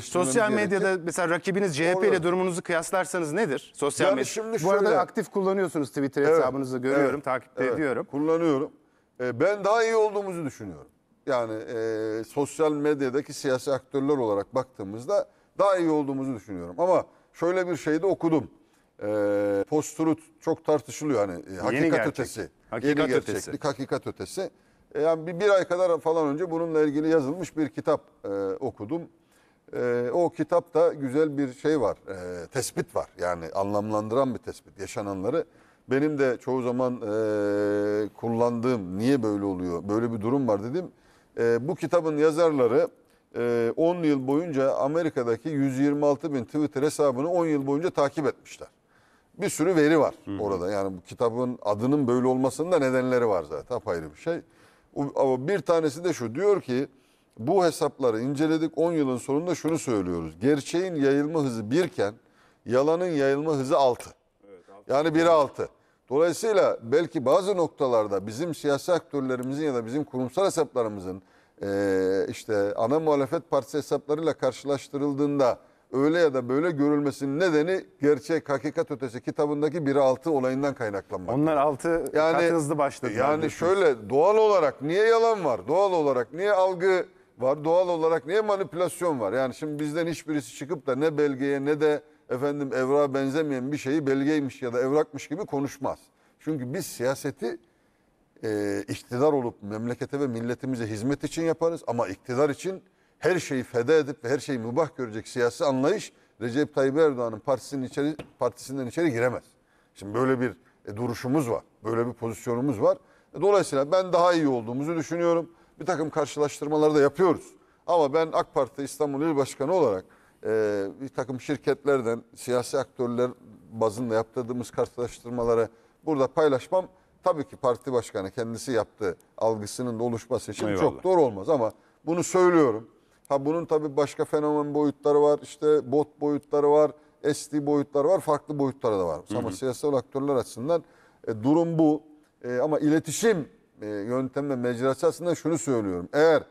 Sosyal medyada gerekir. mesela rakibiniz CHP ile durumunuzu kıyaslarsanız nedir? Sosyal Yani medya. şimdi Bu şöyle- arada aktif kullanıyorsunuz Twitter Evet, hesabınızı görüyorum, evet, takip evet. ediyorum. Kullanıyorum. E, ben daha iyi olduğumuzu düşünüyorum. Yani e, sosyal medyadaki siyasi aktörler olarak baktığımızda daha iyi olduğumuzu düşünüyorum. Ama şöyle bir şey de okudum. E, post çok tartışılıyor hani e, hakikat gerçek. ötesi. Hakikat yeni ötesi. gerçeklik, hakikat ötesi. E, yani bir, bir ay kadar falan önce bununla ilgili yazılmış bir kitap e, okudum. E, o kitapta güzel bir şey var, e, tespit var. Yani anlamlandıran bir tespit, yaşananları. Benim de çoğu zaman e, kullandığım, niye böyle oluyor, böyle bir durum var dedim. E, bu kitabın yazarları e, 10 yıl boyunca Amerika'daki 126 bin Twitter hesabını 10 yıl boyunca takip etmişler. Bir sürü veri var Hı. orada. Yani bu kitabın adının böyle olmasının da nedenleri var zaten. Apayrı bir şey. ama bir tanesi de şu diyor ki bu hesapları inceledik 10 yılın sonunda şunu söylüyoruz. Gerçeğin yayılma hızı birken yalanın yayılma hızı 6. altı. Yani 1'e 6. Dolayısıyla belki bazı noktalarda bizim siyasi aktörlerimizin ya da bizim kurumsal hesaplarımızın işte ana muhalefet partisi hesaplarıyla karşılaştırıldığında öyle ya da böyle görülmesinin nedeni gerçek hakikat ötesi kitabındaki 1'e 6 olayından kaynaklanmak. Onlar 6 yani, kat hızlı başladı. Yani şöyle doğal olarak niye yalan var? Doğal olarak niye algı var. Doğal olarak niye manipülasyon var? Yani şimdi bizden hiçbirisi çıkıp da ne belgeye ne de efendim evra benzemeyen bir şeyi belgeymiş ya da evrakmış gibi konuşmaz. Çünkü biz siyaseti e, iktidar olup memlekete ve milletimize hizmet için yaparız ama iktidar için her şeyi feda edip ve her şeyi mübah görecek siyasi anlayış Recep Tayyip Erdoğan'ın partisinin içeri, partisinden içeri giremez. Şimdi böyle bir e, duruşumuz var, böyle bir pozisyonumuz var. E, dolayısıyla ben daha iyi olduğumuzu düşünüyorum bir takım karşılaştırmaları da yapıyoruz. Ama ben AK Parti İstanbul İl Başkanı olarak e, bir takım şirketlerden, siyasi aktörler bazında yaptırdığımız karşılaştırmaları burada paylaşmam tabii ki parti başkanı kendisi yaptığı algısının da oluşması için Eyvallah. çok doğru olmaz ama bunu söylüyorum. Ha bunun tabii başka fenomen boyutları var. İşte bot boyutları var, SD boyutları var, farklı boyutları da var. Hı hı. Ama siyasal aktörler açısından e, durum bu. E, ama iletişim e, yöntem ve mecrası aslında şunu söylüyorum. Eğer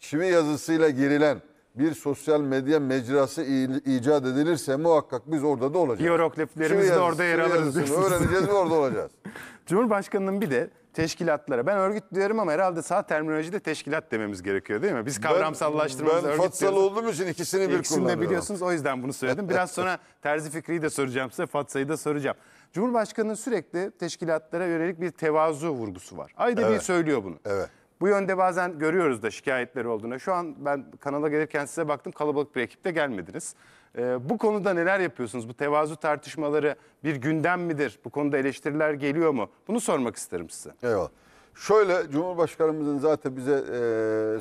çivi yazısıyla girilen bir sosyal medya mecrası icat edilirse muhakkak biz orada da olacağız. Hierogliflerimiz de orada yer alırız. Öğreneceğiz ve orada olacağız. Cumhurbaşkanının bir de teşkilatlara. Ben örgüt diyorum ama herhalde sağ terminolojide teşkilat dememiz gerekiyor değil mi? Biz kavramsallaştırmamız ben, ben örgüt diyoruz. olduğum için ikisini bir İkisini kullanıyorum. İkisini de biliyorsunuz o yüzden bunu söyledim. Biraz sonra Terzi Fikri'yi de soracağım size, Fatsa'yı da soracağım. Cumhurbaşkanı'nın sürekli teşkilatlara yönelik bir tevazu vurgusu var. Ayda evet. bir söylüyor bunu. Evet. Bu yönde bazen görüyoruz da şikayetleri olduğuna. Şu an ben kanala gelirken size baktım kalabalık bir ekipte gelmediniz. Ee, bu konuda neler yapıyorsunuz? Bu tevazu tartışmaları bir gündem midir? Bu konuda eleştiriler geliyor mu? Bunu sormak isterim size. Eyvallah. Şöyle Cumhurbaşkanımızın zaten bize e,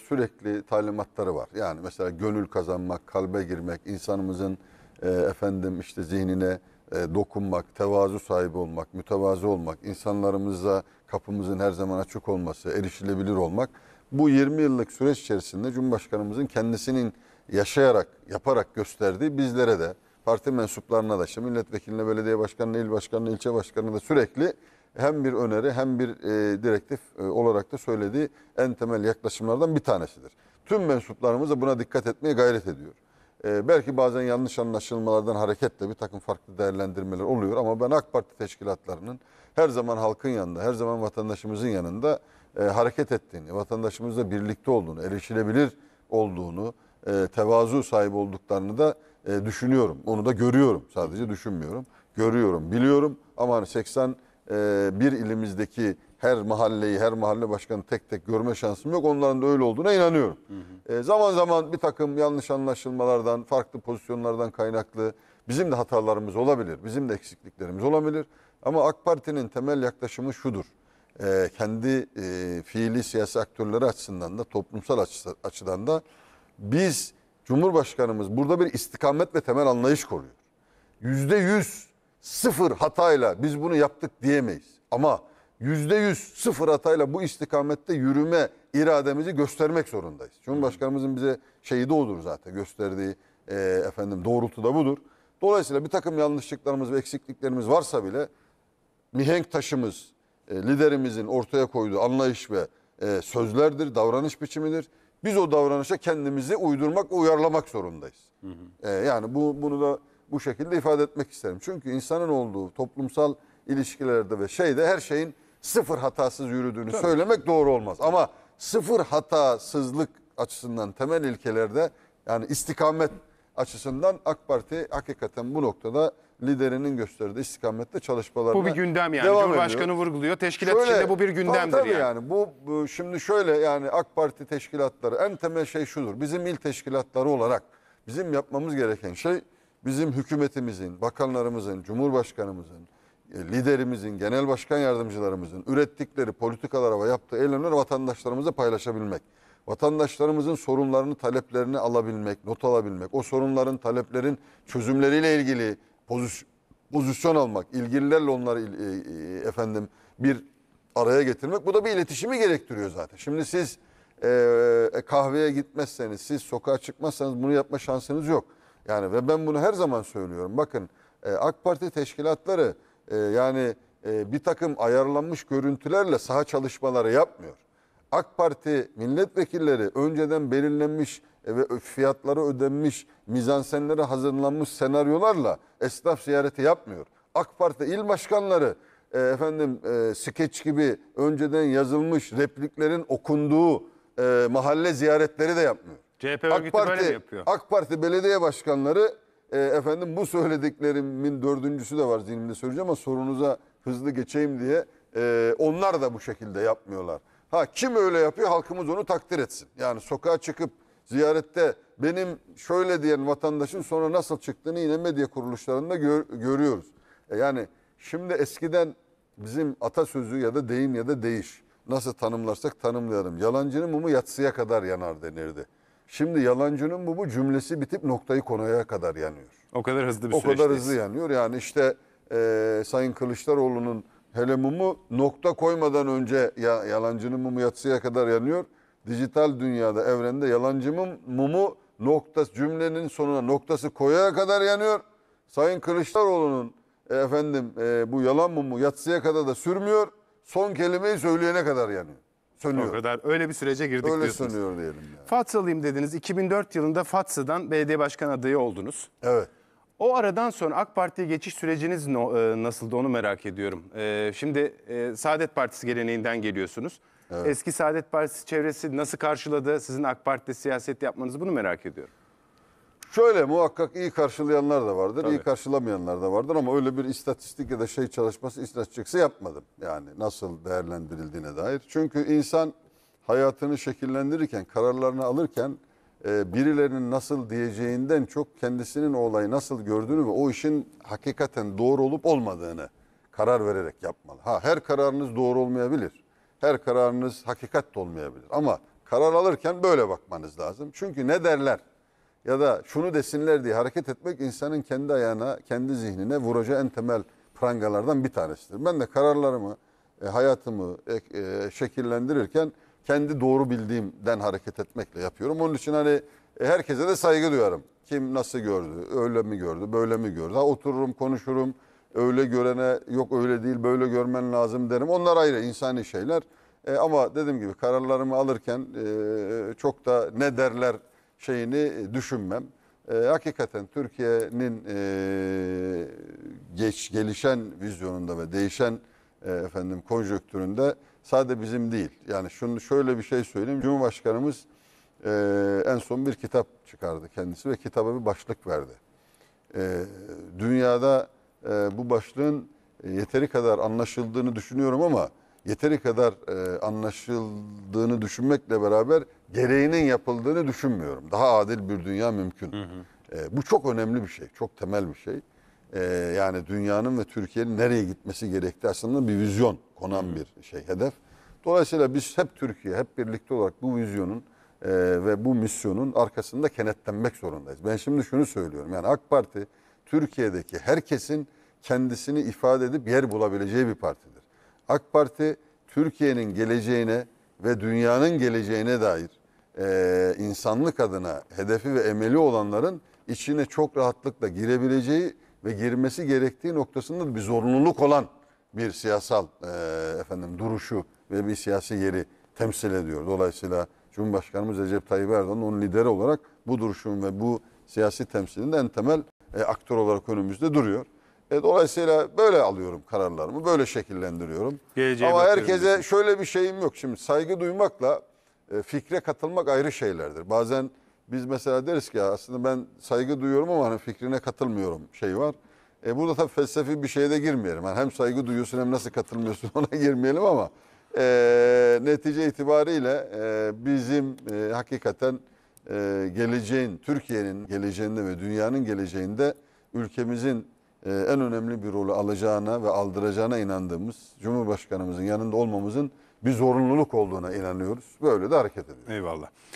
sürekli talimatları var. Yani mesela gönül kazanmak, kalbe girmek, insanımızın e, efendim işte zihnine e, dokunmak, tevazu sahibi olmak, mütevazı olmak, insanlarımıza kapımızın her zaman açık olması, erişilebilir olmak bu 20 yıllık süreç içerisinde Cumhurbaşkanımızın kendisinin yaşayarak, yaparak gösterdiği bizlere de, parti mensuplarına da, işte milletvekiline, belediye başkanına, il başkanına, ilçe başkanına da sürekli hem bir öneri hem bir e, direktif e, olarak da söylediği en temel yaklaşımlardan bir tanesidir. Tüm mensuplarımız da buna dikkat etmeye gayret ediyor. Ee, belki bazen yanlış anlaşılmalardan hareketle bir takım farklı değerlendirmeler oluyor ama ben AK Parti teşkilatlarının her zaman halkın yanında, her zaman vatandaşımızın yanında e, hareket ettiğini, vatandaşımızla birlikte olduğunu, erişilebilir olduğunu, e, tevazu sahibi olduklarını da e, düşünüyorum. Onu da görüyorum. Sadece düşünmüyorum. Görüyorum, biliyorum ama 81 hani e, ilimizdeki her mahalleyi, her mahalle başkanı tek tek görme şansım yok. Onların da öyle olduğuna inanıyorum. Hı hı. E, zaman zaman bir takım yanlış anlaşılmalardan, farklı pozisyonlardan kaynaklı bizim de hatalarımız olabilir. Bizim de eksikliklerimiz olabilir. Ama AK Parti'nin temel yaklaşımı şudur. E, kendi e, fiili siyasi aktörleri açısından da, toplumsal açıdan da biz, Cumhurbaşkanımız burada bir istikamet ve temel anlayış koruyor. Yüzde yüz, sıfır hatayla biz bunu yaptık diyemeyiz. Ama yüzde yüz sıfır hatayla bu istikamette yürüme irademizi göstermek zorundayız. Cumhurbaşkanımızın bize şeyi de odur zaten gösterdiği e, efendim doğrultu da budur. Dolayısıyla bir takım yanlışlıklarımız ve eksikliklerimiz varsa bile mihenk taşımız e, liderimizin ortaya koyduğu anlayış ve e, sözlerdir, davranış biçimidir. Biz o davranışa kendimizi uydurmak, uyarlamak zorundayız. Hı hı. E, yani bu bunu da bu şekilde ifade etmek isterim. Çünkü insanın olduğu toplumsal ilişkilerde ve şeyde her şeyin sıfır hatasız yürüdüğünü Tabii. söylemek doğru olmaz. Ama sıfır hatasızlık açısından temel ilkelerde yani istikamet açısından AK Parti hakikaten bu noktada liderinin gösterdiği istikamette çalışmalarına Bu bir gündem yani. Devam Cumhurbaşkanı ediyor. vurguluyor. Teşkilat şöyle, içinde bu bir gündemdir tabii, tabii yani. yani. Bu, bu şimdi şöyle yani AK Parti teşkilatları en temel şey şudur. Bizim il teşkilatları olarak bizim yapmamız gereken şey bizim hükümetimizin, bakanlarımızın, cumhurbaşkanımızın, e, liderimizin, genel başkan yardımcılarımızın ürettikleri politikalara ve yaptığı eylemleri vatandaşlarımızla paylaşabilmek. Vatandaşlarımızın sorunlarını, taleplerini alabilmek, not alabilmek, o sorunların, taleplerin çözümleriyle ilgili pozisyon, pozisyon almak, ilgililerle onları e, e, efendim bir araya getirmek. Bu da bir iletişimi gerektiriyor zaten. Şimdi siz e, kahveye gitmezseniz, siz sokağa çıkmazsanız bunu yapma şansınız yok. Yani ve ben bunu her zaman söylüyorum. Bakın e, AK Parti teşkilatları e, yani e, bir takım ayarlanmış görüntülerle saha çalışmaları yapmıyor. AK Parti milletvekilleri önceden belirlenmiş e, ve fiyatları ödenmiş, mizansenlere hazırlanmış senaryolarla esnaf ziyareti yapmıyor. AK Parti il başkanları e, efendim e, skeç gibi önceden yazılmış repliklerin okunduğu e, mahalle ziyaretleri de yapmıyor. CHP AK Parti, böyle mi yapıyor? AK Parti belediye başkanları e, efendim bu söylediklerimin dördüncüsü de var zihnimde söyleyeceğim ama sorunuza hızlı geçeyim diye e, onlar da bu şekilde yapmıyorlar. Ha kim öyle yapıyor halkımız onu takdir etsin. Yani sokağa çıkıp ziyarette benim şöyle diyen vatandaşın sonra nasıl çıktığını yine medya kuruluşlarında gör, görüyoruz. E yani şimdi eskiden bizim atasözü ya da deyim ya da değiş nasıl tanımlarsak tanımlayalım. Yalancının mumu yatsıya kadar yanar denirdi. Şimdi yalancının bu bu cümlesi bitip noktayı konuya kadar yanıyor. O kadar hızlı bir O kadar hızlı yanıyor. Yani işte e, Sayın Kılıçdaroğlu'nun hele mumu nokta koymadan önce ya, yalancının mumu yatsıya kadar yanıyor. Dijital dünyada, evrende yalancı mumu nokta cümlenin sonuna noktası koyaya kadar yanıyor. Sayın Kılıçdaroğlu'nun e, efendim e, bu yalan mumu yatsıya kadar da sürmüyor. Son kelimeyi söyleyene kadar yanıyor sönüyor. O kadar öyle bir sürece girdik öyle diyorsunuz. Öyle sönüyor diyelim. Yani. Fatsalıyım dediniz. 2004 yılında Fatsa'dan belediye başkan adayı oldunuz. Evet. O aradan sonra AK Parti'ye geçiş süreciniz no, e, nasıldı onu merak ediyorum. E, şimdi e, Saadet Partisi geleneğinden geliyorsunuz. Evet. Eski Saadet Partisi çevresi nasıl karşıladı? Sizin AK Parti'de siyaset yapmanızı bunu merak ediyorum. Şöyle muhakkak iyi karşılayanlar da vardır, Tabii. iyi karşılamayanlar da vardır ama öyle bir istatistik ya da şey çalışması istatistikse yapmadım. Yani nasıl değerlendirildiğine dair. Çünkü insan hayatını şekillendirirken, kararlarını alırken e, birilerinin nasıl diyeceğinden çok kendisinin o olayı nasıl gördüğünü ve o işin hakikaten doğru olup olmadığını karar vererek yapmalı. Ha her kararınız doğru olmayabilir. Her kararınız hakikat de olmayabilir ama karar alırken böyle bakmanız lazım. Çünkü ne derler? ya da şunu desinler diye hareket etmek insanın kendi ayağına, kendi zihnine vuracağı en temel prangalardan bir tanesidir. Ben de kararlarımı, e, hayatımı e, e, şekillendirirken kendi doğru bildiğimden hareket etmekle yapıyorum. Onun için hani herkese de saygı duyarım. Kim nasıl gördü, öyle mi gördü, böyle mi gördü. Ha otururum, konuşurum. Öyle görene yok öyle değil, böyle görmen lazım derim. Onlar ayrı insani şeyler. E, ama dediğim gibi kararlarımı alırken e, çok da ne derler şeyini e, düşünmem. E, hakikaten Türkiye'nin e, geç gelişen vizyonunda ve değişen e, efendim konjöktüründe sadece bizim değil. Yani şunu şöyle bir şey söyleyeyim. Cumhurbaşkanımız e, en son bir kitap çıkardı kendisi ve kitaba bir başlık verdi. E, dünyada e, bu başlığın e, yeteri kadar anlaşıldığını düşünüyorum ama yeteri kadar e, anlaşıldığını düşünmekle beraber gereğinin yapıldığını düşünmüyorum. Daha adil bir dünya mümkün. Hı hı. E, bu çok önemli bir şey, çok temel bir şey. E, yani dünyanın ve Türkiye'nin nereye gitmesi gerektiği aslında bir vizyon konan hı hı. bir şey, hedef. Dolayısıyla biz hep Türkiye, hep birlikte olarak bu vizyonun e, ve bu misyonun arkasında kenetlenmek zorundayız. Ben şimdi şunu söylüyorum, yani AK Parti Türkiye'deki herkesin kendisini ifade edip yer bulabileceği bir partidir. AK Parti Türkiye'nin geleceğine ve dünyanın geleceğine dair e, insanlık adına hedefi ve emeli olanların içine çok rahatlıkla girebileceği ve girmesi gerektiği noktasında bir zorunluluk olan bir siyasal e, efendim duruşu ve bir siyasi yeri temsil ediyor. Dolayısıyla Cumhurbaşkanımız Recep Tayyip Erdoğan onun lideri olarak bu duruşun ve bu siyasi temsilin en temel e, aktör olarak önümüzde duruyor. E, dolayısıyla böyle alıyorum kararlarımı, böyle şekillendiriyorum. Geleceğe Ama herkese diyorsun. şöyle bir şeyim yok. Şimdi saygı duymakla e, fikre katılmak ayrı şeylerdir. Bazen biz mesela deriz ki aslında ben saygı duyuyorum ama hani fikrine katılmıyorum şey var. E burada tabii felsefi bir şeye de girmeyelim. Yani hem saygı duyuyorsun hem nasıl katılmıyorsun ona girmeyelim ama e, netice itibariyle e, bizim e, hakikaten e, geleceğin, Türkiye'nin geleceğinde ve dünyanın geleceğinde ülkemizin ee, en önemli bir rolü alacağına ve aldıracağına inandığımız Cumhurbaşkanımızın yanında olmamızın bir zorunluluk olduğuna inanıyoruz. Böyle de hareket ediyoruz. Eyvallah.